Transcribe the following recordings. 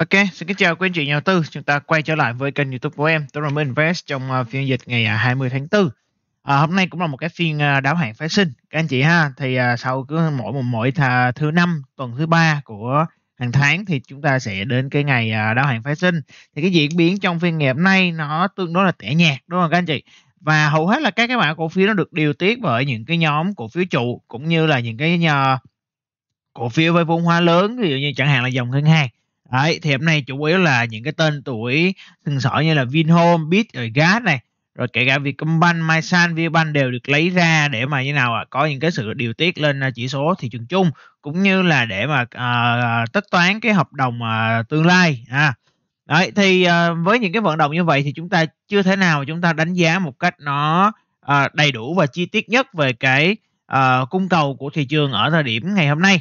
Ok, xin kính chào quý anh chị nhà đầu tư. Chúng ta quay trở lại với kênh YouTube của em, Tuấn Rồng Invest trong à, phiên dịch ngày 20 à, tháng 4. À, hôm nay cũng là một cái phiên à, đáo hạn phái sinh các anh chị ha. Thì uh, sau cứ mỗi một mỗi thà, thứ năm tuần thứ ba của hàng tháng thì chúng ta sẽ đến cái ngày uh, đáo hạn phái sinh. Thì cái diễn biến trong phiên ngày hôm nay nó tương đối là tẻ nhạt đúng không các anh chị? Và hầu hết là các cái mã cổ phiếu nó được điều tiết bởi những cái nhóm cổ phiếu trụ cũng như là những cái nhà cổ phiếu với vốn hóa lớn ví dụ như chẳng hạn là dòng ngân hàng Đấy, thì hôm nay chủ yếu là những cái tên tuổi sừng sỏ như là Vinhome, Bit, rồi Gas này, rồi kể cả Vietcombank, Masan, Vietcombank đều được lấy ra để mà như nào à, có những cái sự điều tiết lên à, chỉ số thị trường chung cũng như là để mà à, tất toán cái hợp đồng à, tương lai à. Đấy, thì à, với những cái vận động như vậy thì chúng ta chưa thể nào chúng ta đánh giá một cách nó à, đầy đủ và chi tiết nhất về cái à, cung cầu của thị trường ở thời điểm ngày hôm nay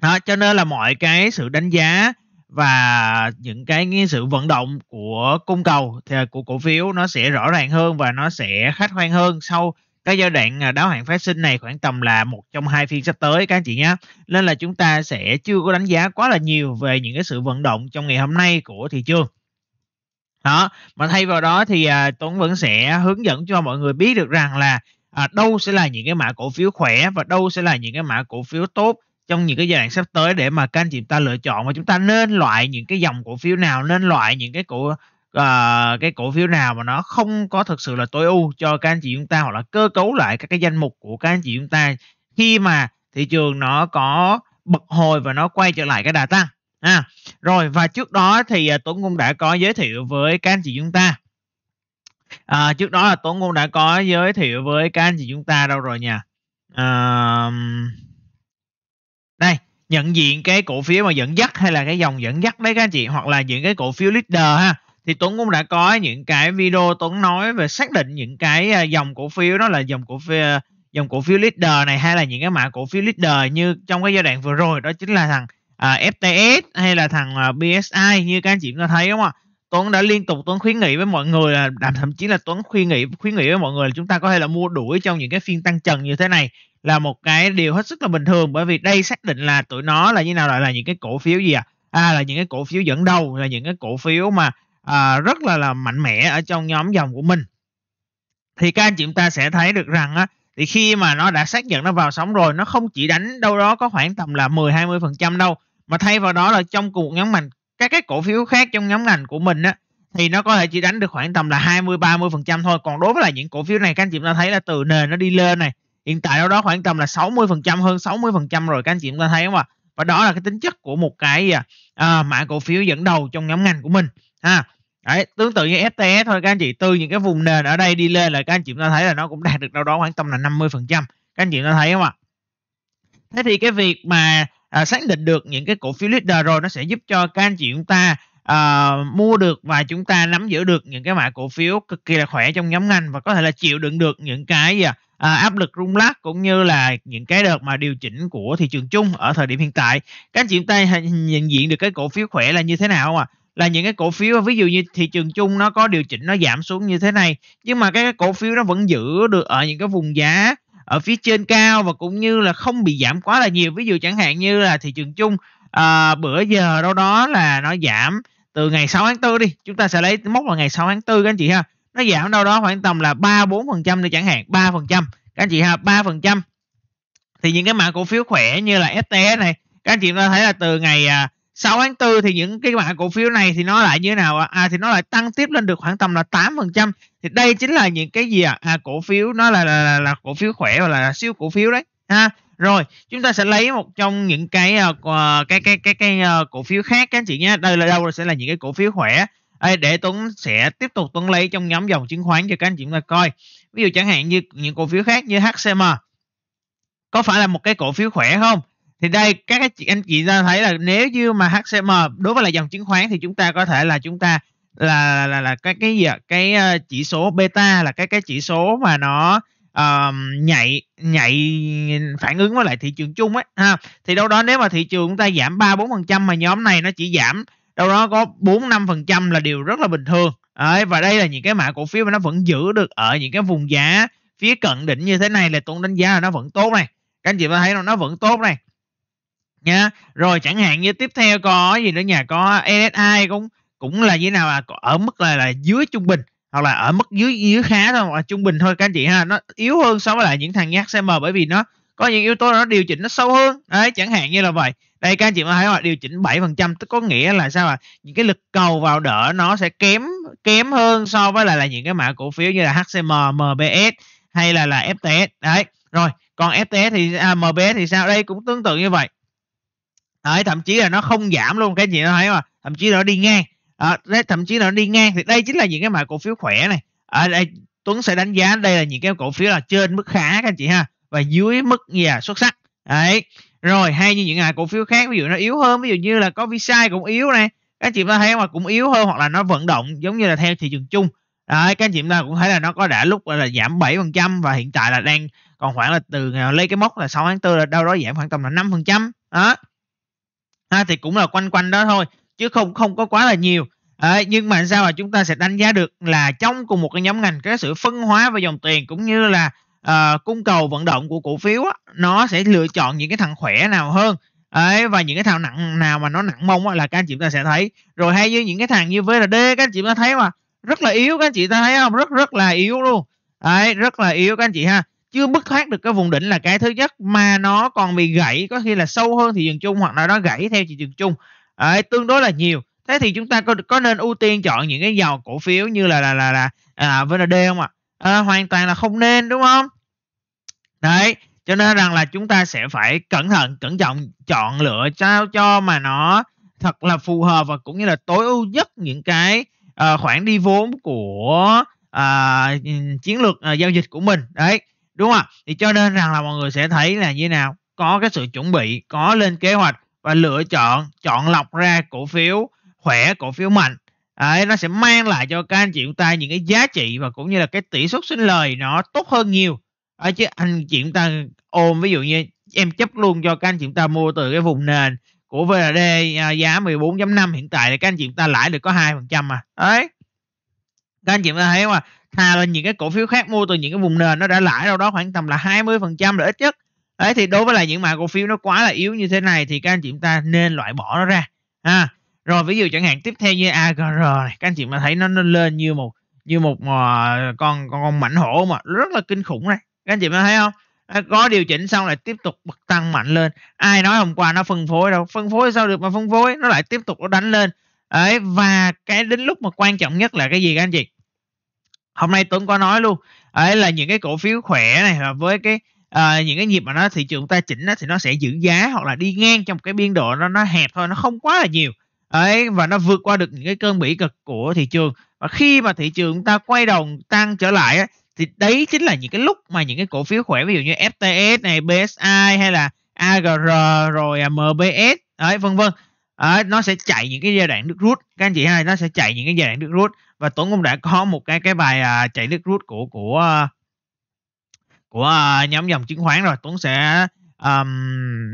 đó cho nên là mọi cái sự đánh giá và những cái, sự vận động của cung cầu thì à, của cổ phiếu nó sẽ rõ ràng hơn và nó sẽ khách quan hơn sau cái giai đoạn à, đáo hạn phát sinh này khoảng tầm là một trong hai phiên sắp tới các anh chị nhé nên là chúng ta sẽ chưa có đánh giá quá là nhiều về những cái sự vận động trong ngày hôm nay của thị trường đó mà thay vào đó thì à, Tuấn vẫn sẽ hướng dẫn cho mọi người biết được rằng là à, đâu sẽ là những cái mã cổ phiếu khỏe và đâu sẽ là những cái mã cổ phiếu tốt trong những cái giai đoạn sắp tới để mà các anh chị ta lựa chọn và chúng ta nên loại những cái dòng cổ phiếu nào nên loại những cái cổ uh, cái cổ phiếu nào mà nó không có thực sự là tối ưu cho các anh chị chúng ta hoặc là cơ cấu lại các cái danh mục của các anh chị chúng ta khi mà thị trường nó có bật hồi và nó quay trở lại cái đà tăng à, rồi và trước đó thì uh, Tuấn cũng đã có giới thiệu với các anh chị chúng ta à, trước đó là Tuấn cũng đã có giới thiệu với các anh chị chúng ta đâu rồi nha uh, đây nhận diện cái cổ phiếu mà dẫn dắt hay là cái dòng dẫn dắt đấy các anh chị hoặc là những cái cổ phiếu leader ha thì Tuấn cũng đã có những cái video Tuấn nói về xác định những cái à, dòng cổ phiếu đó là dòng cổ phiếu à, dòng cổ phiếu leader này hay là những cái mã cổ phiếu leader như trong cái giai đoạn vừa rồi đó chính là thằng à, FTS hay là thằng à, BSI như các anh chị chúng ta thấy đúng không ạ? Tuấn đã liên tục Tuấn khuyến nghị với mọi người là thậm chí là Tuấn khuyến nghị khuyến nghị với mọi người là chúng ta có thể là mua đuổi trong những cái phiên tăng trần như thế này là một cái điều hết sức là bình thường bởi vì đây xác định là tụi nó là như nào lại là, là những cái cổ phiếu gì à à là những cái cổ phiếu dẫn đầu là những cái cổ phiếu mà à, rất là là mạnh mẽ ở trong nhóm dòng của mình thì các anh chị chúng ta sẽ thấy được rằng á thì khi mà nó đã xác nhận nó vào sóng rồi nó không chỉ đánh đâu đó có khoảng tầm là 10 20 phần trăm đâu mà thay vào đó là trong cùng nhóm ngành các cái cổ phiếu khác trong nhóm ngành của mình á thì nó có thể chỉ đánh được khoảng tầm là 20 30 phần trăm thôi còn đối với là những cổ phiếu này các anh chị ta thấy là từ nền nó đi lên này hiện tại đâu đó khoảng tầm là 60% hơn 60% rồi các anh chị chúng ta thấy không ạ và đó là cái tính chất của một cái à, mã cổ phiếu dẫn đầu trong nhóm ngành của mình ha Đấy, tương tự như FTS thôi các anh chị từ những cái vùng nền ở đây đi lên là các anh chị chúng ta thấy là nó cũng đạt được đâu đó khoảng tầm là 50% các anh chị chúng ta thấy không ạ thế thì cái việc mà à, xác định được những cái cổ phiếu leader rồi nó sẽ giúp cho các anh chị chúng ta à, mua được và chúng ta nắm giữ được những cái mã cổ phiếu cực kỳ là khỏe trong nhóm ngành và có thể là chịu đựng được những cái gì à, à, áp lực rung lắc cũng như là những cái đợt mà điều chỉnh của thị trường chung ở thời điểm hiện tại các anh chị chúng ta nhận diện được cái cổ phiếu khỏe là như thế nào không ạ là những cái cổ phiếu ví dụ như thị trường chung nó có điều chỉnh nó giảm xuống như thế này nhưng mà cái cổ phiếu nó vẫn giữ được ở những cái vùng giá ở phía trên cao và cũng như là không bị giảm quá là nhiều ví dụ chẳng hạn như là thị trường chung à, bữa giờ đâu đó là nó giảm từ ngày 6 tháng 4 đi chúng ta sẽ lấy mốc là ngày 6 tháng 4 các anh chị ha nó giảm đâu đó khoảng tầm là ba bốn phần trăm đi chẳng hạn ba phần trăm các anh chị ha ba phần trăm thì những cái mã cổ phiếu khỏe như là STE này các anh chị ta thấy là từ ngày 6 à, tháng 4 thì những cái mã cổ phiếu này thì nó lại như thế nào à thì nó lại tăng tiếp lên được khoảng tầm là 8% thì đây chính là những cái gì ạ à? à, cổ phiếu nó là là, là là cổ phiếu khỏe và là siêu cổ phiếu đấy ha rồi chúng ta sẽ lấy một trong những cái uh, cái cái cái cái uh, cổ phiếu khác các anh chị nhé đây là đâu sẽ là những cái cổ phiếu khỏe Ê, để Tuấn sẽ tiếp tục Tuấn lấy trong nhóm dòng chứng khoán cho các anh chị chúng ta coi. Ví dụ chẳng hạn như những cổ phiếu khác như HCM. Có phải là một cái cổ phiếu khỏe không? Thì đây các anh chị anh chị ra thấy là nếu như mà HCM đối với là dòng chứng khoán thì chúng ta có thể là chúng ta là là là cái cái gì ạ? cái ờ, chỉ số beta là cái cái chỉ số mà nó uh, nhạy nhạy phản ứng với lại thị trường chung ấy ha. Thì đâu đó nếu mà thị trường chúng ta giảm 3 4% mà nhóm này nó chỉ giảm đâu đó có bốn năm phần trăm là điều rất là bình thường Đấy, và đây là những cái mã cổ phiếu mà nó vẫn giữ được ở những cái vùng giá phía cận đỉnh như thế này là tuấn đánh giá là nó vẫn tốt này các anh chị có thấy là nó vẫn tốt này nha rồi chẳng hạn như tiếp theo có gì nữa nhà có NSI cũng cũng là như thế nào là ở mức là là dưới trung bình hoặc là ở mức dưới dưới khá thôi hoặc là trung bình thôi các anh chị ha nó yếu hơn so với lại những thằng nhát CM bởi vì nó có những yếu tố nó điều chỉnh nó sâu hơn đấy chẳng hạn như là vậy đây các anh chị mà thấy là điều chỉnh 7% tức có nghĩa là sao à những cái lực cầu vào đỡ nó sẽ kém kém hơn so với lại là những cái mã cổ phiếu như là HCM, MBS hay là là FTS đấy rồi còn FTS thì à, MBS thì sao đây cũng tương tự như vậy đấy, thậm chí là nó không giảm luôn các anh chị nó thấy mà thậm chí nó đi ngang à, đấy, thậm chí nó đi ngang thì đây chính là những cái mã cổ phiếu khỏe này ở à, đây Tuấn sẽ đánh giá đây là những cái cổ phiếu là trên mức khá các anh chị ha và dưới mức nhà xuất sắc đấy rồi hay như những hàng cổ phiếu khác ví dụ nó yếu hơn ví dụ như là có visai cũng yếu này các chị ta thấy mà cũng yếu hơn hoặc là nó vận động giống như là theo thị trường chung đấy các chị ta cũng thấy là nó có đã lúc là giảm 7% và hiện tại là đang còn khoảng là từ à, lấy cái mốc là 6 tháng 4 là đâu đó giảm khoảng tầm là 5% đó ha, thì cũng là quanh quanh đó thôi chứ không không có quá là nhiều à, nhưng mà sao mà chúng ta sẽ đánh giá được là trong cùng một cái nhóm ngành cái sự phân hóa về dòng tiền cũng như là uh, cung cầu vận động của cổ phiếu á, nó sẽ lựa chọn những cái thằng khỏe nào hơn ấy và những cái thằng nặng nào mà nó nặng mông á, là các anh chị ta sẽ thấy rồi hay như những cái thằng như VRD các anh chị ta thấy mà rất là yếu các anh chị ta thấy không rất rất là yếu luôn ấy rất là yếu các anh chị ha chưa bứt thoát được cái vùng đỉnh là cái thứ nhất mà nó còn bị gãy có khi là sâu hơn thị trường chung hoặc là nó gãy theo thị trường chung ấy tương đối là nhiều thế thì chúng ta có có nên ưu tiên chọn những cái dầu cổ phiếu như là là là là à, VND không ạ à? à, hoàn toàn là không nên đúng không đấy cho nên rằng là chúng ta sẽ phải cẩn thận cẩn trọng chọn lựa sao cho mà nó thật là phù hợp và cũng như là tối ưu nhất những cái uh, khoản đi vốn của uh, chiến lược uh, giao dịch của mình đấy đúng không thì cho nên rằng là mọi người sẽ thấy là như thế nào có cái sự chuẩn bị có lên kế hoạch và lựa chọn chọn lọc ra cổ phiếu khỏe cổ phiếu mạnh đấy, nó sẽ mang lại cho các anh chị chúng ta những cái giá trị và cũng như là cái tỷ suất sinh lời nó tốt hơn nhiều đó, chứ anh chị chúng ta ôm ví dụ như em chấp luôn cho các anh chị chúng ta mua từ cái vùng nền của VRD à, giá 14.5 hiện tại thì các anh chị chúng ta lãi được có 2% mà Đấy. Các anh chị ta thấy không à? Thà là những cái cổ phiếu khác mua từ những cái vùng nền nó đã lãi đâu đó khoảng tầm là 20% là ít nhất. Đấy thì đối với lại những mã cổ phiếu nó quá là yếu như thế này thì các anh chị chúng ta nên loại bỏ nó ra ha. À, rồi ví dụ chẳng hạn tiếp theo như AGR này, các anh chị mà thấy nó nó lên như một như một uh, con con, con mảnh hổ mà rất là kinh khủng này các anh chị mới thấy không à, có điều chỉnh xong lại tiếp tục bật tăng mạnh lên ai nói hôm qua nó phân phối đâu phân phối sao được mà phân phối nó lại tiếp tục nó đánh lên ấy và cái đến lúc mà quan trọng nhất là cái gì các anh chị hôm nay tuấn có nói luôn ấy là những cái cổ phiếu khỏe này là với cái à, những cái nhịp mà nó thị trường ta chỉnh đó, thì nó sẽ giữ giá hoặc là đi ngang trong cái biên độ nó nó hẹp thôi nó không quá là nhiều ấy và nó vượt qua được những cái cơn bỉ cực của thị trường và khi mà thị trường ta quay đầu tăng trở lại thì đấy chính là những cái lúc mà những cái cổ phiếu khỏe ví dụ như FTS này, BSI hay là AGR rồi à, MBS đấy vân vân à, nó sẽ chạy những cái giai đoạn nước rút các anh chị hai nó sẽ chạy những cái giai đoạn nước rút và Tuấn cũng đã có một cái cái bài à, chạy nước rút của của à, của à, nhóm dòng chứng khoán rồi Tuấn sẽ um,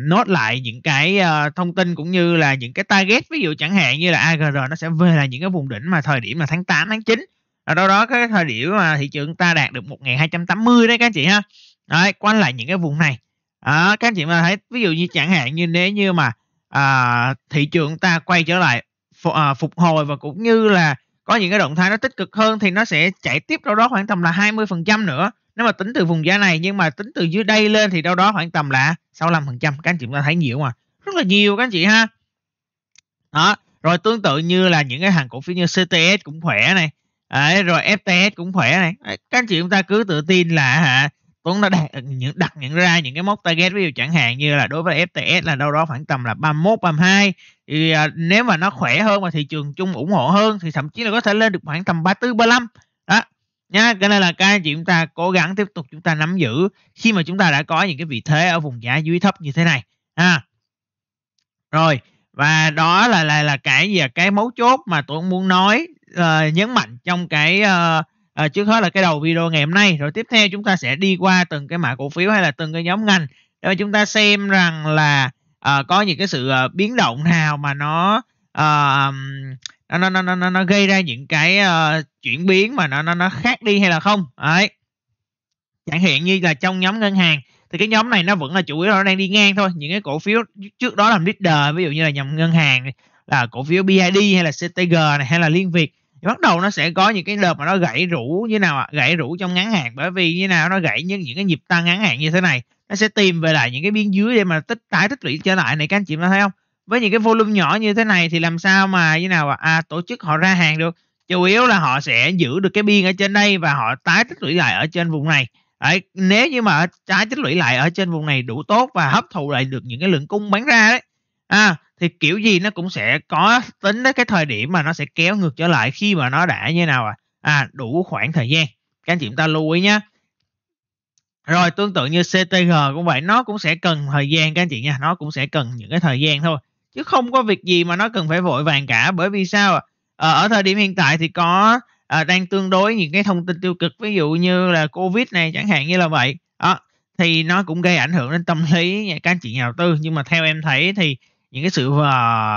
nốt lại những cái uh, thông tin cũng như là những cái target ví dụ chẳng hạn như là AGR nó sẽ về là những cái vùng đỉnh mà thời điểm là tháng 8 tháng 9 ở đâu đó cái thời điểm mà thị trường ta đạt được 1.280 đấy các anh chị ha đấy quanh lại những cái vùng này à, các anh chị mà thấy ví dụ như chẳng hạn như nếu như mà à, thị trường ta quay trở lại phục, à, phục hồi và cũng như là có những cái động thái nó tích cực hơn thì nó sẽ chạy tiếp đâu đó khoảng tầm là 20% nữa nếu mà tính từ vùng giá này nhưng mà tính từ dưới đây lên thì đâu đó khoảng tầm là 65% các anh chị ta thấy nhiều mà rất là nhiều các anh chị ha đó rồi tương tự như là những cái hàng cổ phiếu như CTS cũng khỏe này Đấy, rồi FTS cũng khỏe này các anh chị chúng ta cứ tự tin là hả Tuấn đã đặt những đặt những ra những cái mốc target ví dụ chẳng hạn như là đối với FTS là đâu đó khoảng tầm là 31 32 thì à, nếu mà nó khỏe hơn và thị trường chung ủng hộ hơn thì thậm chí là có thể lên được khoảng tầm 34 35 đó nha cho nên là các anh chị chúng ta cố gắng tiếp tục chúng ta nắm giữ khi mà chúng ta đã có những cái vị thế ở vùng giá dưới thấp như thế này ha rồi và đó là là là cái gì cái mấu chốt mà tôi muốn nói uh, nhấn mạnh trong cái uh, uh, trước hết là cái đầu video ngày hôm nay rồi tiếp theo chúng ta sẽ đi qua từng cái mã cổ phiếu hay là từng cái nhóm ngành để mà chúng ta xem rằng là uh, có những cái sự uh, biến động nào mà nó uh, nó, nó nó nó nó gây ra những cái uh, chuyển biến mà nó nó nó khác đi hay là không đấy chẳng hạn như là trong nhóm ngân hàng thì cái nhóm này nó vẫn là chủ yếu nó đang đi ngang thôi những cái cổ phiếu trước đó làm leader ví dụ như là nhầm ngân hàng là cổ phiếu BID hay là CTG này hay là Liên Việt bắt đầu nó sẽ có những cái đợt mà nó gãy rũ như nào ạ gãy rũ trong ngắn hạn bởi vì như nào nó gãy những những cái nhịp tăng ngắn hạn như thế này nó sẽ tìm về lại những cái biên dưới để mà tích tái tích lũy trở lại này các anh chị có thấy không với những cái volume nhỏ như thế này thì làm sao mà như nào ạ à tổ chức họ ra hàng được chủ yếu là họ sẽ giữ được cái biên ở trên đây và họ tái tích lũy lại ở trên vùng này đấy, nếu như mà tái tích lũy lại ở trên vùng này đủ tốt và hấp thụ lại được những cái lượng cung bán ra đấy à, thì kiểu gì nó cũng sẽ có tính đến cái thời điểm mà nó sẽ kéo ngược trở lại khi mà nó đã như thế nào à à đủ khoảng thời gian các anh chị chúng ta lưu ý nhé rồi tương tự như CTG cũng vậy nó cũng sẽ cần thời gian các anh chị nha nó cũng sẽ cần những cái thời gian thôi chứ không có việc gì mà nó cần phải vội vàng cả bởi vì sao à, ở thời điểm hiện tại thì có à, đang tương đối những cái thông tin tiêu cực ví dụ như là covid này chẳng hạn như là vậy đó thì nó cũng gây ảnh hưởng đến tâm lý các anh chị nhà đầu tư nhưng mà theo em thấy thì những cái sự uh,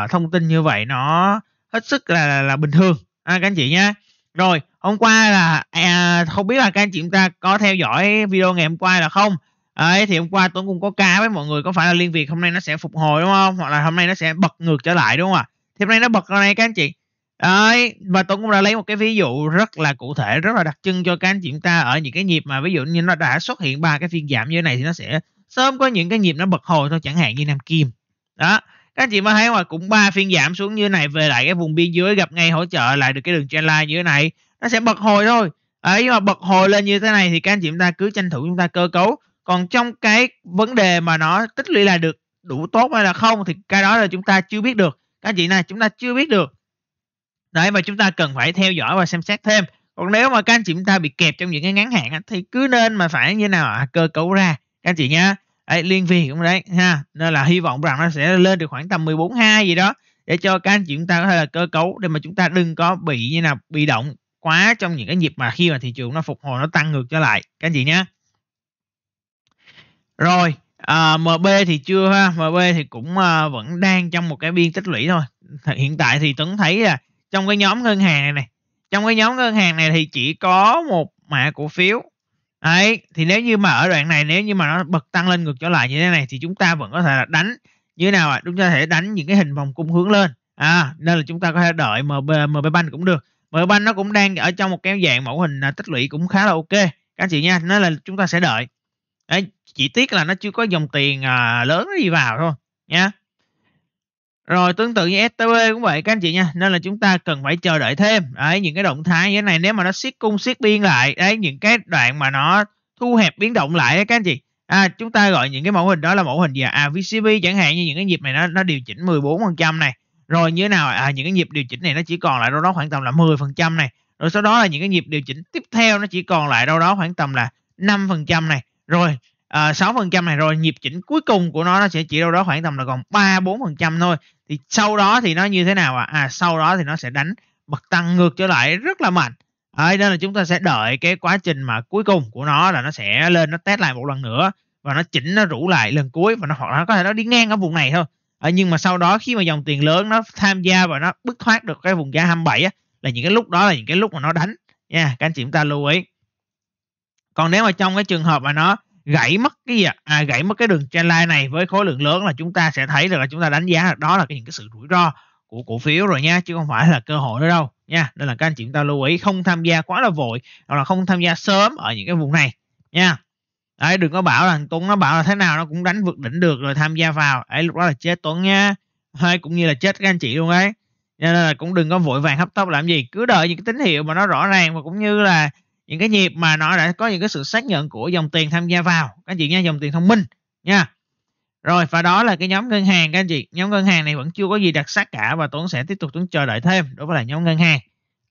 thông tin như vậy nó hết sức là là, là bình thường à, các anh chị nhé rồi hôm qua là à, không biết là các anh chị chúng ta có theo dõi video ngày hôm qua là không ấy thì hôm qua tôi cũng có ca với mọi người có phải là liên việt hôm nay nó sẽ phục hồi đúng không hoặc là hôm nay nó sẽ bật ngược trở lại đúng không ạ thì hôm nay nó bật ra này các anh chị ấy và tôi cũng đã lấy một cái ví dụ rất là cụ thể rất là đặc trưng cho các anh chị chúng ta ở những cái nhịp mà ví dụ như nó đã xuất hiện ba cái phiên giảm như thế này thì nó sẽ sớm có những cái nhịp nó bật hồi thôi chẳng hạn như nam kim đó các anh chị mới thấy mà cũng ba phiên giảm xuống như này về lại cái vùng biên dưới gặp ngay hỗ trợ lại được cái đường trendline như thế này nó sẽ bật hồi thôi ấy mà bật hồi lên như thế này thì các anh chị chúng ta cứ tranh thủ chúng ta cơ cấu còn trong cái vấn đề mà nó tích lũy là được đủ tốt hay là không thì cái đó là chúng ta chưa biết được các anh chị này chúng ta chưa biết được đấy mà chúng ta cần phải theo dõi và xem xét thêm còn nếu mà các anh chị chúng ta bị kẹp trong những cái ngắn hạn thì cứ nên mà phải như nào à? cơ cấu ra các anh chị nhá đấy, liên vi cũng đấy ha nên là hy vọng rằng nó sẽ lên được khoảng tầm 14 2 gì đó để cho các anh chị chúng ta có thể là cơ cấu để mà chúng ta đừng có bị như nào bị động quá trong những cái dịp mà khi mà thị trường nó phục hồi nó tăng ngược trở lại các anh chị nhé rồi à, MB thì chưa ha MB thì cũng à, vẫn đang trong một cái biên tích lũy thôi hiện tại thì Tuấn thấy là trong cái nhóm ngân hàng này, này trong cái nhóm ngân hàng này thì chỉ có một mã cổ phiếu Đấy, thì nếu như mà ở đoạn này nếu như mà nó bật tăng lên ngược trở lại như thế này thì chúng ta vẫn có thể là đánh như thế nào ạ? À? Chúng ta có thể đánh những cái hình vòng cung hướng lên. À, nên là chúng ta có thể đợi MB MB Bank cũng được. MB Bank nó cũng đang ở trong một cái dạng mẫu hình à, tích lũy cũng khá là ok các anh chị nha. Nó là chúng ta sẽ đợi. Đấy, chỉ tiếc là nó chưa có dòng tiền à, lớn đi vào thôi nha. Rồi tương tự như STB cũng vậy các anh chị nha. Nên là chúng ta cần phải chờ đợi thêm. Đấy, những cái động thái như thế này nếu mà nó siết cung siết biên lại. Đấy, những cái đoạn mà nó thu hẹp biến động lại đấy các anh chị. À, chúng ta gọi những cái mẫu hình đó là mẫu hình gì à? à VCB chẳng hạn như những cái nhịp này nó nó điều chỉnh 14% này. Rồi như thế nào? À những cái nhịp điều chỉnh này nó chỉ còn lại đâu đó khoảng tầm là 10% này. Rồi sau đó là những cái nhịp điều chỉnh tiếp theo nó chỉ còn lại đâu đó khoảng tầm là 5% này. Rồi Ờ, sáu phần trăm này rồi nhịp chỉnh cuối cùng của nó nó sẽ chỉ đâu đó khoảng tầm là còn ba bốn phần trăm thôi thì sau đó thì nó như thế nào ạ à? à sau đó thì nó sẽ đánh bật tăng ngược trở lại rất là mạnh à, nên là chúng ta sẽ đợi cái quá trình mà cuối cùng của nó là nó sẽ lên nó test lại một lần nữa và nó chỉnh nó rủ lại lần cuối và nó hoặc là nó có thể nó đi ngang ở vùng này thôi à, nhưng mà sau đó khi mà dòng tiền lớn nó tham gia và nó bứt thoát được cái vùng giá 27 á, là những cái lúc đó là những cái lúc mà nó đánh nha yeah, các anh chị chúng ta lưu ý còn nếu mà trong cái trường hợp mà nó gãy mất cái gì à? à gãy mất cái đường trend line này với khối lượng lớn là chúng ta sẽ thấy được là chúng ta đánh giá là đó là cái những cái sự rủi ro của cổ phiếu rồi nha chứ không phải là cơ hội nữa đâu nha nên là các anh chị chúng ta lưu ý không tham gia quá là vội hoặc là không tham gia sớm ở những cái vùng này nha đấy đừng có bảo là tuấn nó bảo là thế nào nó cũng đánh vượt đỉnh được rồi tham gia vào ấy lúc đó là chết tuấn nha hay cũng như là chết các anh chị luôn ấy nên là cũng đừng có vội vàng hấp tấp làm gì cứ đợi những cái tín hiệu mà nó rõ ràng và cũng như là những cái nhịp mà nó đã có những cái sự xác nhận của dòng tiền tham gia vào các anh chị nha dòng tiền thông minh nha rồi và đó là cái nhóm ngân hàng các anh chị nhóm ngân hàng này vẫn chưa có gì đặc sắc cả và tuấn sẽ tiếp tục tuấn chờ đợi thêm đối với là nhóm ngân hàng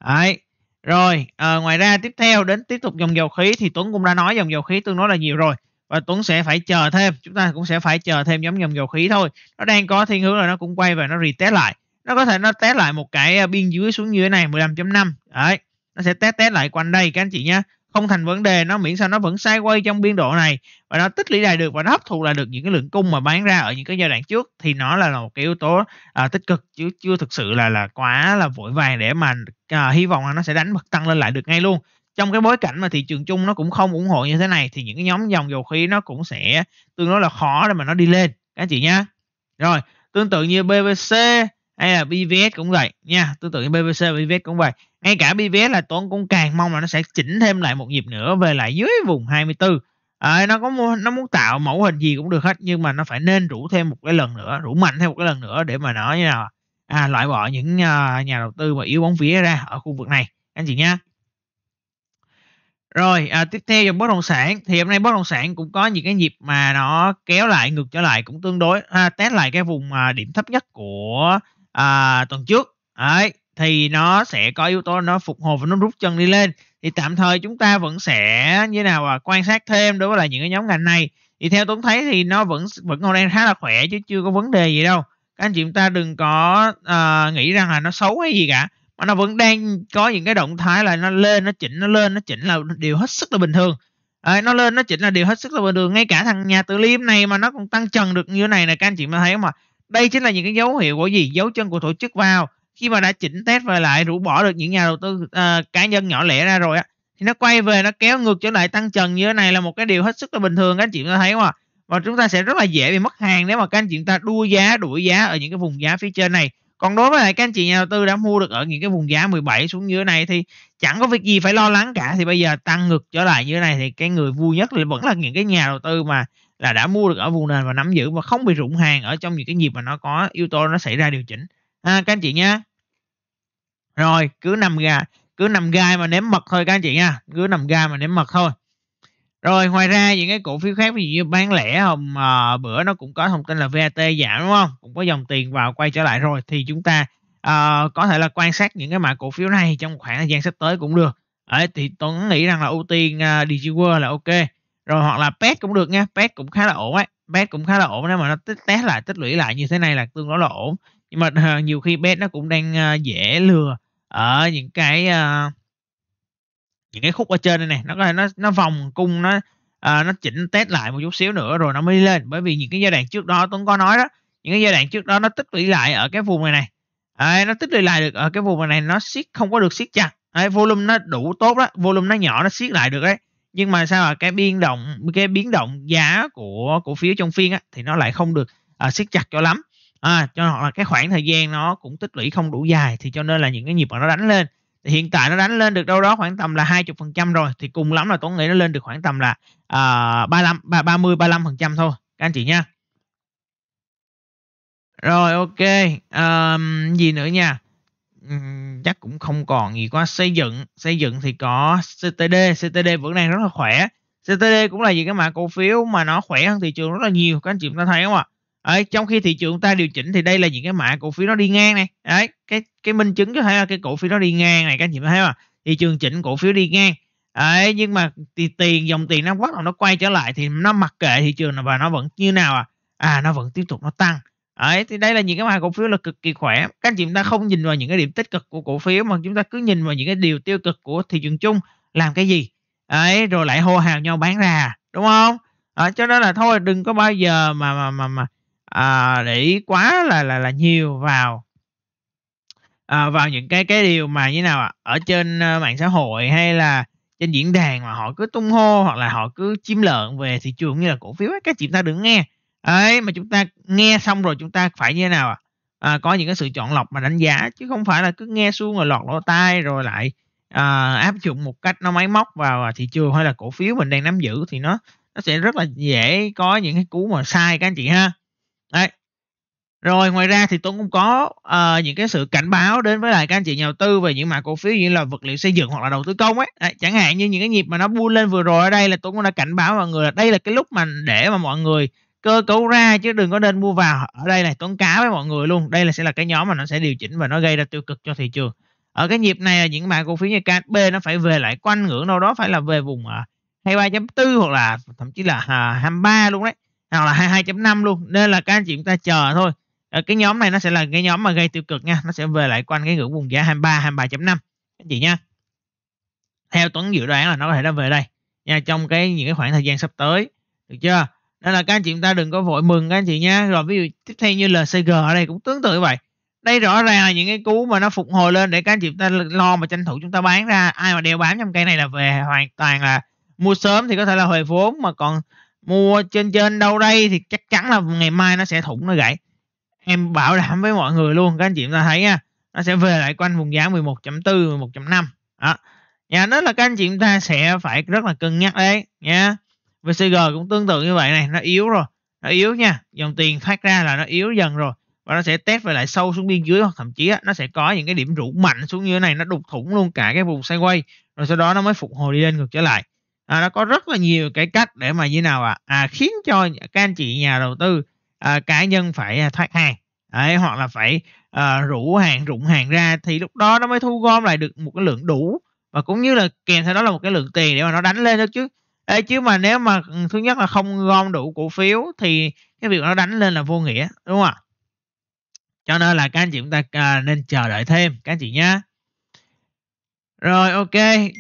đấy rồi à, ngoài ra tiếp theo đến tiếp tục dòng dầu khí thì tuấn cũng đã nói dòng dầu khí tương đối là nhiều rồi và Tuấn sẽ phải chờ thêm chúng ta cũng sẽ phải chờ thêm nhóm dòng dầu khí thôi nó đang có thiên hướng là nó cũng quay và nó retest lại nó có thể nó test lại một cái ờ, biên dưới xuống như thế này 15.5 đấy nó sẽ test test lại quanh đây các anh chị nhé không thành vấn đề nó miễn sao nó vẫn sai quay trong biên độ này và nó tích lũy lại được và nó hấp thụ lại được những cái lượng cung mà bán ra ở những cái giai đoạn trước thì nó là một cái yếu tố à, tích cực chứ chưa thực sự là là quá là vội vàng để mà à, hy vọng là nó sẽ đánh bật tăng lên lại được ngay luôn trong cái bối cảnh mà thị trường chung nó cũng không ủng hộ như thế này thì những cái nhóm dòng dầu khí nó cũng sẽ tương đối là khó để mà nó đi lên các anh chị nhá rồi tương tự như BVC hay là BVS cũng vậy nha tương tự như BVC BVS cũng vậy ngay cả BVS là Tuấn cũng càng mong là nó sẽ chỉnh thêm lại một nhịp nữa về lại dưới vùng 24 à, nó có muốn, nó muốn tạo mẫu hình gì cũng được hết nhưng mà nó phải nên rủ thêm một cái lần nữa rủ mạnh thêm một cái lần nữa để mà nó như nào à, loại bỏ những uh, nhà đầu tư mà yếu bóng vía ra ở khu vực này anh chị nhé rồi à, tiếp theo dòng bất động sản thì hôm nay bất động sản cũng có những cái nhịp mà nó kéo lại ngược trở lại cũng tương đối ha, à, test lại cái vùng à, điểm thấp nhất của à, tuần trước Đấy, thì nó sẽ có yếu tố nó phục hồi và nó rút chân đi lên thì tạm thời chúng ta vẫn sẽ như nào và quan sát thêm đối với lại những cái nhóm ngành này thì theo Tuấn thấy thì nó vẫn vẫn còn đang khá là khỏe chứ chưa có vấn đề gì đâu các anh chị chúng ta đừng có uh, nghĩ rằng là nó xấu hay gì cả mà nó vẫn đang có những cái động thái là nó lên nó chỉnh nó lên nó chỉnh là điều hết sức là bình thường à, nó lên nó chỉnh là điều hết sức là bình thường ngay cả thằng nhà tự liêm này mà nó còn tăng trần được như thế này là các anh chị mà thấy không ạ đây chính là những cái dấu hiệu của gì dấu chân của tổ chức vào khi mà đã chỉnh test về lại rũ bỏ được những nhà đầu tư uh, cá nhân nhỏ lẻ ra rồi á thì nó quay về nó kéo ngược trở lại tăng trần như thế này là một cái điều hết sức là bình thường các anh chị ta thấy không ạ và chúng ta sẽ rất là dễ bị mất hàng nếu mà các anh chị ta đua giá đuổi giá ở những cái vùng giá phía trên này còn đối với lại các anh chị nhà đầu tư đã mua được ở những cái vùng giá 17 xuống dưới này thì chẳng có việc gì phải lo lắng cả thì bây giờ tăng ngược trở lại như thế này thì cái người vui nhất là vẫn là những cái nhà đầu tư mà là đã mua được ở vùng nền và nắm giữ và không bị rụng hàng ở trong những cái nhịp mà nó có yếu tố nó xảy ra điều chỉnh à, các anh chị nhé rồi cứ nằm gà cứ nằm gai mà ném mật thôi các anh chị nha cứ nằm gai mà ném mật thôi rồi ngoài ra những cái cổ phiếu khác ví dụ như bán lẻ hôm à, ờ, bữa nó cũng có thông tin là VAT giảm đúng không cũng có dòng tiền vào quay trở lại rồi thì chúng ta à, có thể là quan sát những cái mã cổ phiếu này trong khoảng thời gian sắp tới cũng được Đấy, thì Tuấn nghĩ rằng là ưu tiên uh, DigiWorld là ok rồi hoặc là pet cũng được nha pet cũng khá là ổn ấy pet cũng khá là ổn nếu mà nó tích test lại tích lũy lại như thế này là tương đối là ổn nhưng mà à, nhiều khi bé nó cũng đang à, dễ lừa ở những cái à, những cái khúc ở trên đây này nó có nó nó vòng cung nó nó chỉnh test lại một chút xíu nữa rồi nó mới lên bởi vì những cái giai đoạn trước đó tuấn có nói đó những cái giai đoạn trước đó nó tích lũy lại ở cái vùng này này à, nó tích lũy lại được ở cái vùng này, này nó siết không có được siết chặt à, volume nó đủ tốt đó volume nó nhỏ nó siết lại được đấy nhưng mà sao mà cái biến động cái biến động giá của cổ phiếu trong phiên á, thì nó lại không được à, siết chặt cho lắm à, cho hoặc là cái khoảng thời gian nó cũng tích lũy không đủ dài thì cho nên là những cái nhịp mà nó đánh lên thì hiện tại nó đánh lên được đâu đó khoảng tầm là 20% rồi thì cùng lắm là Tuấn nghĩ nó lên được khoảng tầm là à, ba ba mươi ba mươi phần trăm thôi các anh chị nha. Rồi ok, um, gì nữa nha. Um, chắc cũng không còn gì quá xây dựng, xây dựng thì có CTD, CTD vẫn đang rất là khỏe. CTD cũng là gì cái mã cổ phiếu mà nó khỏe hơn thị trường rất là nhiều các anh chị chúng ta thấy không ạ? À? Đấy, trong khi thị trường ta điều chỉnh thì đây là những cái mã cổ phiếu nó đi ngang này đấy cái cái minh chứng có thể là cái cổ phiếu nó đi ngang này các chị thấy không thị trường chỉnh cổ phiếu đi ngang đấy nhưng mà thì tiền dòng tiền nó bắt nó quay trở lại thì nó mặc kệ thị trường và nó vẫn như nào à à nó vẫn tiếp tục nó tăng đấy thì đây là những cái mã cổ phiếu là cực kỳ khỏe các anh chị chúng ta không nhìn vào những cái điểm tích cực của cổ phiếu mà chúng ta cứ nhìn vào những cái điều tiêu cực của thị trường chung làm cái gì ấy rồi lại hô hào nhau bán ra à, đúng không à, cho nên là thôi đừng có bao giờ mà mà mà mà à, để ý quá là là là nhiều vào à, vào những cái cái điều mà như nào ạ ở trên ờ, mạng xã hội hay là trên diễn đàn mà họ cứ tung hô hoặc là họ cứ chiếm lợn về thị trường như là cổ phiếu ấy, các chị ta đừng nghe ấy mà chúng ta nghe xong rồi chúng ta phải như thế nào ạ à? à, có những cái sự chọn lọc mà đánh giá chứ không phải là cứ nghe suông rồi lọt lỗ tai rồi lại à, áp dụng một cách nó máy móc vào à, thị trường hay là cổ phiếu mình đang nắm giữ thì nó nó sẽ rất là dễ có những cái cú mà sai các anh chị ha Đấy. Rồi ngoài ra thì tôi cũng có uh, những cái sự cảnh báo đến với lại các anh chị nhà đầu tư về những mã cổ phiếu như là vật liệu xây dựng hoặc là đầu tư công ấy. Đấy, chẳng hạn như những cái nhịp mà nó buôn lên vừa rồi ở đây là tôi cũng đã cảnh báo mọi người là đây là cái lúc mà để mà mọi người cơ cấu ra chứ đừng có nên mua vào. Ở đây này tôi cá với mọi người luôn. Đây là sẽ là cái nhóm mà nó sẽ điều chỉnh và nó gây ra tiêu cực cho thị trường. Ở cái nhịp này là những mã cổ phiếu như KB nó phải về lại quanh ngưỡng đâu đó phải là về vùng 23.4 ờ, hoặc là thậm chí là 23 ờ, luôn đấy hoặc là 22.5 luôn nên là các anh chị chúng ta chờ thôi ở ờ, cái nhóm này nó sẽ là cái nhóm mà gây tiêu cực nha nó sẽ về lại quanh cái ngưỡng vùng giá 23 23.5 các anh chị nha theo Tuấn dự đoán là nó có thể đã về đây nha trong cái những cái khoảng thời gian sắp tới được chưa nên là các anh chị chúng ta đừng có vội mừng các anh chị nha rồi ví dụ tiếp theo như LCG ở đây cũng tương tự như vậy đây rõ ràng là những cái cú mà nó phục hồi lên để các anh chị ta lo mà tranh thủ chúng ta bán ra ai mà đeo bám trong cây này là về hoàn toàn là mua sớm thì có thể là hồi vốn mà còn mua trên trên đâu đây thì chắc chắn là ngày mai nó sẽ thủng nó gãy em bảo đảm với mọi người luôn các anh chị chúng ta thấy nha nó sẽ về lại quanh vùng giá 11.4 11.5 đó nhà đó là các anh chị chúng ta sẽ phải rất là cân nhắc đấy nha VCG cũng tương tự như vậy này nó yếu rồi nó yếu nha dòng tiền thoát ra là nó yếu dần rồi và nó sẽ test về lại sâu xuống biên dưới hoặc thậm chí á nó sẽ có những cái điểm rũ mạnh xuống như thế này nó đục thủng luôn cả cái vùng sideways rồi sau đó nó mới phục hồi đi lên ngược trở lại à, nó có rất là nhiều cái cách để mà như nào ạ à? à, khiến cho các anh chị nhà đầu tư à, cá nhân phải à, thoát hàng Đấy, hoặc là phải à, rủ hàng rụng hàng ra thì lúc đó nó mới thu gom lại được một cái lượng đủ và cũng như là kèm theo đó là một cái lượng tiền để mà nó đánh lên đó chứ Ê, chứ mà nếu mà ừ, thứ nhất là không gom đủ cổ phiếu thì cái việc nó đánh lên là vô nghĩa đúng không ạ cho nên là các anh chị chúng ta à, nên chờ đợi thêm các anh chị nhé rồi ok,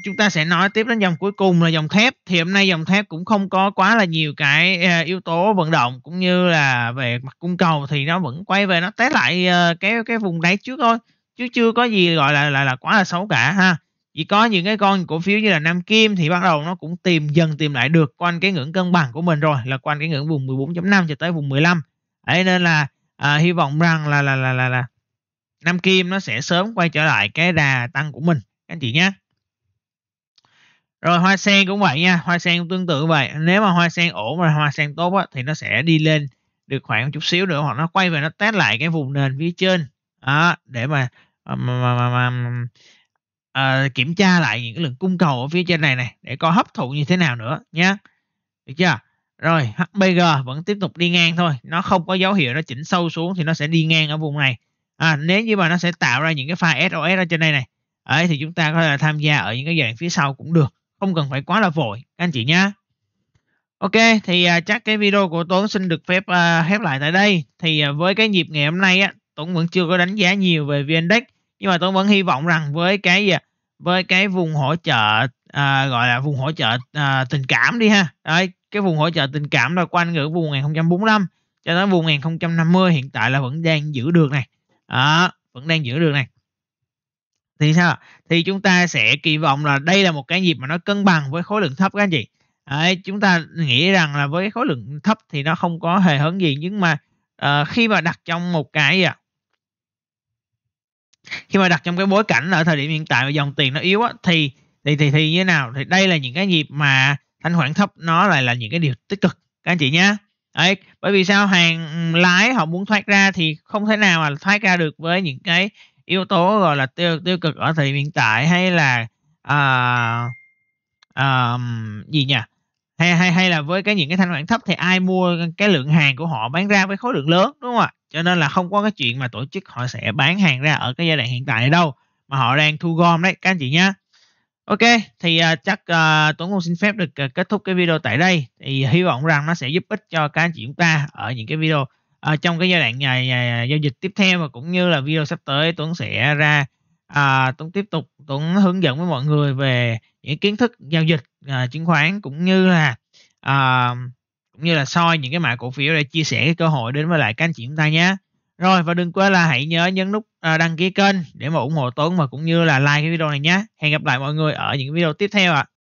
chúng ta sẽ nói tiếp đến dòng cuối cùng là dòng thép. Thì hôm nay dòng thép cũng không có quá là nhiều cái à, yếu tố vận động cũng như là về mặt cung cầu thì nó vẫn quay về nó test lại uh, cái cái vùng đáy trước thôi. Chứ chưa có gì gọi là là là quá là xấu cả ha. Chỉ có những cái con cổ phiếu như là Nam Kim thì bắt đầu nó cũng tìm dần tìm lại được quanh cái ngưỡng cân bằng của mình rồi là quanh cái ngưỡng vùng 14.5 cho tới vùng 15. Đấy nên là uh, hy vọng rằng là là là là là Nam Kim nó sẽ sớm quay trở lại cái đà tăng của mình anh chị nhé rồi hoa sen cũng vậy nha hoa sen cũng tương tự vậy nếu mà hoa sen ổn và hoa sen tốt á, thì nó sẽ đi lên được khoảng chút xíu nữa hoặc nó quay về nó test lại cái vùng nền phía trên đó, để mà mà, mà, mà, mà, mà à, kiểm tra lại những cái lượng cung cầu ở phía trên này này để coi hấp thụ như thế nào nữa nhé được chưa rồi HBG vẫn tiếp tục đi ngang thôi nó không có dấu hiệu nó chỉnh sâu xuống thì nó sẽ đi ngang ở vùng này à, nếu như mà nó sẽ tạo ra những cái pha SOS ở trên đây này ấy thì chúng ta có thể là tham gia ở những cái dạng phía sau cũng được không cần phải quá là vội các anh chị nhé Ok, thì à, chắc cái video của Tuấn xin được phép à, khép lại tại đây. Thì à, với cái nhịp ngày hôm nay á, Tuấn vẫn chưa có đánh giá nhiều về VN Index, nhưng mà Tuấn vẫn hy vọng rằng với cái gì với cái vùng hỗ trợ à, gọi là vùng hỗ trợ à, tình cảm đi ha. Đấy, cái vùng hỗ trợ tình cảm là quanh ngưỡng vùng 1045 cho tới vùng 1050 hiện tại là vẫn đang giữ được này. À, vẫn đang giữ được này thì sao thì chúng ta sẽ kỳ vọng là đây là một cái nhịp mà nó cân bằng với khối lượng thấp các anh chị Đấy, chúng ta nghĩ rằng là với khối lượng thấp thì nó không có hề hấn gì nhưng mà uh, khi mà đặt trong một cái gì à? khi mà đặt trong cái bối cảnh ở thời điểm hiện tại mà dòng tiền nó yếu á, thì thì thì thì như thế nào thì đây là những cái nhịp mà thanh khoản thấp nó lại là những cái điều tích cực các anh chị nhé Đấy, bởi vì sao hàng lái họ muốn thoát ra thì không thể nào mà thoát ra được với những cái yếu tố gọi là tiêu tiêu cực ở thời hiện tại hay là uh, um, gì nhỉ hay hay hay là với cái những cái thanh khoản thấp thì ai mua cái lượng hàng của họ bán ra với khối lượng lớn đúng không ạ cho nên là không có cái chuyện mà tổ chức họ sẽ bán hàng ra ở cái giai đoạn hiện tại đâu mà họ đang thu gom đấy các anh chị nhé ok thì uh, chắc uh, tuấn cũng xin phép được uh, kết thúc cái video tại đây thì hy vọng rằng nó sẽ giúp ích cho các anh chị chúng ta ở những cái video à, trong cái giai đoạn nhà, nhà, à, giao dịch tiếp theo và cũng như là video sắp tới Tuấn sẽ ra à, Tuấn tiếp tục Tuấn hướng dẫn với mọi người về những kiến thức giao dịch à, chứng khoán cũng như là à, cũng như là soi những cái mã cổ phiếu để chia sẻ cái cơ hội đến với lại các anh chị chúng ta nhé rồi và đừng quên là hãy nhớ nhấn nút à, đăng ký kênh để mà ủng hộ Tuấn và cũng như là like cái video này nhé hẹn gặp lại mọi người ở những video tiếp theo ạ à.